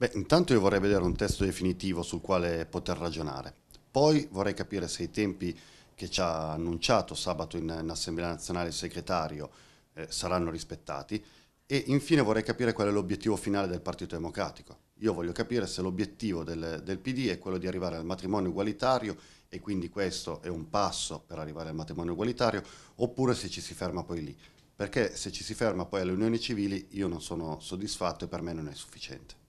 Beh, intanto io vorrei vedere un testo definitivo sul quale poter ragionare. Poi vorrei capire se i tempi che ci ha annunciato sabato in, in Assemblea Nazionale il segretario eh, saranno rispettati e infine vorrei capire qual è l'obiettivo finale del Partito Democratico. Io voglio capire se l'obiettivo del, del, PD è quello di arrivare al matrimonio ugualitario e quindi questo è un passo per arrivare al matrimonio ugualitario oppure se ci si ferma poi lì. Perché se ci si ferma poi alle unioni civili io non sono soddisfatto e per me non è sufficiente.